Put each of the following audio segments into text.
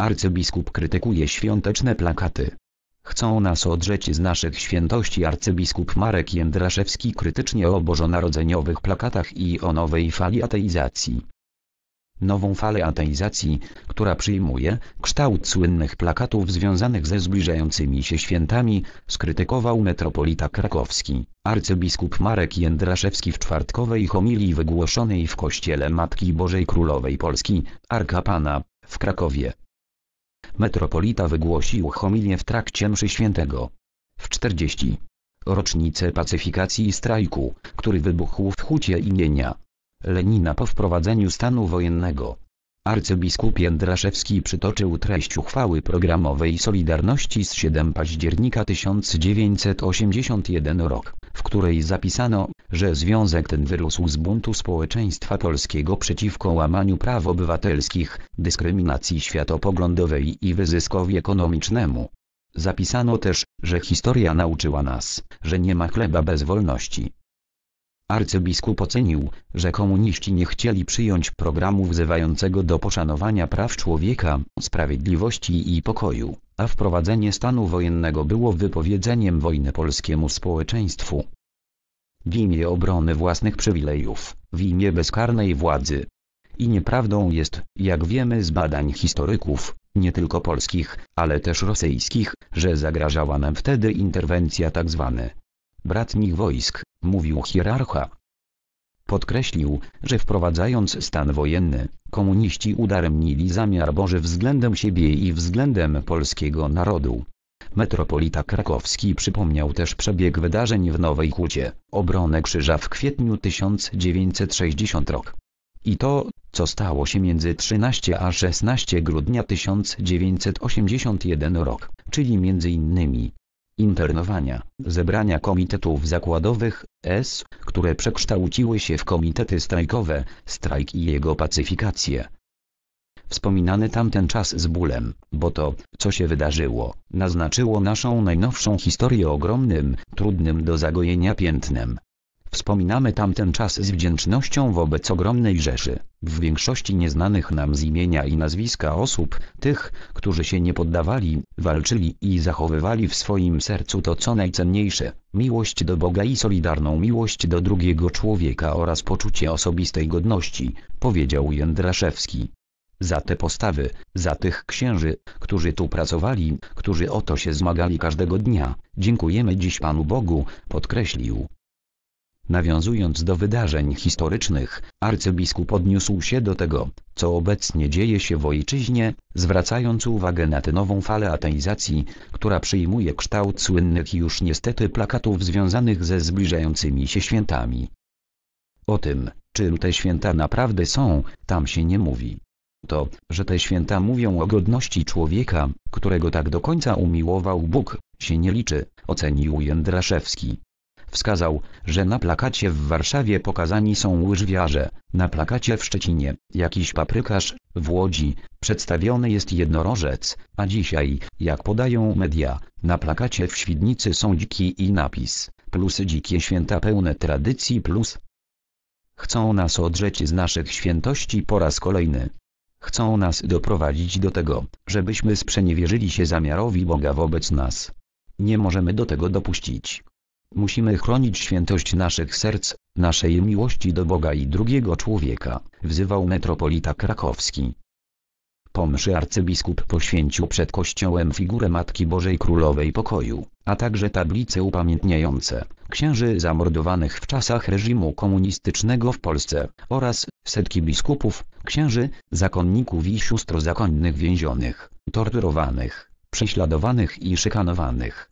Arcybiskup krytykuje świąteczne plakaty. Chcą nas odrzeć z naszych świętości arcybiskup Marek Jędraszewski krytycznie o bożonarodzeniowych plakatach i o nowej fali ateizacji. Nową falę ateizacji, która przyjmuje kształt słynnych plakatów związanych ze zbliżającymi się świętami, skrytykował metropolita krakowski, arcybiskup Marek Jędraszewski w czwartkowej homilii wygłoszonej w kościele Matki Bożej Królowej Polski, Arka Pana, w Krakowie. Metropolita wygłosił homilię w trakcie mszy świętego. W 40. rocznicę pacyfikacji i strajku, który wybuchł w hucie imienia Lenina po wprowadzeniu stanu wojennego. Arcybiskup Jędraszewski przytoczył treść uchwały programowej Solidarności z 7 października 1981 rok w której zapisano, że związek ten wyrósł z buntu społeczeństwa polskiego przeciwko łamaniu praw obywatelskich, dyskryminacji światopoglądowej i wyzyskowi ekonomicznemu. Zapisano też, że historia nauczyła nas, że nie ma chleba bez wolności. Arcybiskup ocenił, że komuniści nie chcieli przyjąć programu wzywającego do poszanowania praw człowieka, sprawiedliwości i pokoju a wprowadzenie stanu wojennego było wypowiedzeniem wojny polskiemu społeczeństwu. W imię obrony własnych przywilejów, w imię bezkarnej władzy. I nieprawdą jest, jak wiemy z badań historyków, nie tylko polskich, ale też rosyjskich, że zagrażała nam wtedy interwencja tzw. Tak bratnich wojsk, mówił hierarcha. Podkreślił, że wprowadzając stan wojenny, komuniści udaremnili zamiar Boży względem siebie i względem polskiego narodu. Metropolita Krakowski przypomniał też przebieg wydarzeń w Nowej Hucie, obronę krzyża w kwietniu 1960 rok. I to, co stało się między 13 a 16 grudnia 1981 rok, czyli między innymi internowania, zebrania komitetów zakładowych, S, które przekształciły się w komitety strajkowe, strajk i jego pacyfikację. Wspominany tamten czas z bólem, bo to, co się wydarzyło, naznaczyło naszą najnowszą historię ogromnym, trudnym do zagojenia piętnem. Wspominamy tamten czas z wdzięcznością wobec ogromnej rzeszy, w większości nieznanych nam z imienia i nazwiska osób, tych, którzy się nie poddawali, walczyli i zachowywali w swoim sercu to co najcenniejsze, miłość do Boga i solidarną miłość do drugiego człowieka oraz poczucie osobistej godności, powiedział Jędraszewski. Za te postawy, za tych księży, którzy tu pracowali, którzy o to się zmagali każdego dnia, dziękujemy dziś Panu Bogu, podkreślił. Nawiązując do wydarzeń historycznych, arcybiskup odniósł się do tego, co obecnie dzieje się w ojczyźnie, zwracając uwagę na tę nową falę ateizacji, która przyjmuje kształt słynnych już niestety plakatów związanych ze zbliżającymi się świętami. O tym, czym te święta naprawdę są, tam się nie mówi. To, że te święta mówią o godności człowieka, którego tak do końca umiłował Bóg, się nie liczy, ocenił Jędraszewski wskazał, że na plakacie w Warszawie pokazani są łyżwiarze, na plakacie w Szczecinie jakiś paprykarz, w Łodzi przedstawiony jest jednorożec, a dzisiaj, jak podają media, na plakacie w Świdnicy są dziki i napis, plus dzikie święta pełne tradycji plus. Chcą nas odrzeć z naszych świętości po raz kolejny. Chcą nas doprowadzić do tego, żebyśmy sprzeniewierzyli się zamiarowi Boga wobec nas. Nie możemy do tego dopuścić. Musimy chronić świętość naszych serc, naszej miłości do Boga i drugiego człowieka, wzywał metropolita krakowski. Po mszy arcybiskup poświęcił przed kościołem figurę Matki Bożej Królowej Pokoju, a także tablice upamiętniające księży zamordowanych w czasach reżimu komunistycznego w Polsce oraz setki biskupów, księży, zakonników i sióstr zakonnych więzionych, torturowanych, prześladowanych i szykanowanych.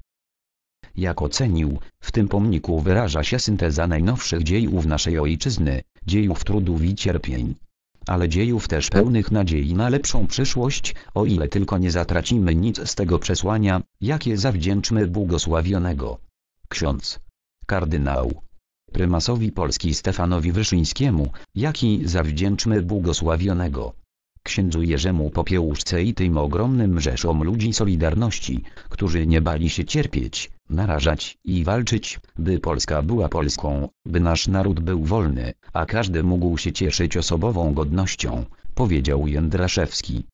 Jak ocenił, w tym pomniku wyraża się synteza najnowszych dziejów naszej ojczyzny, dziejów trudów i cierpień. Ale dziejów też pełnych nadziei na lepszą przyszłość, o ile tylko nie zatracimy nic z tego przesłania, jakie zawdzięczmy błogosławionego. Ksiądz. Kardynał prymasowi Polski Stefanowi Wyszyńskiemu, jaki zawdzięczmy błogosławionego księdzu Jerzemu Popiełuszce i tym ogromnym rzeszom ludzi Solidarności, którzy nie bali się cierpieć, narażać i walczyć, by Polska była Polską, by nasz naród był wolny, a każdy mógł się cieszyć osobową godnością, powiedział Jędraszewski.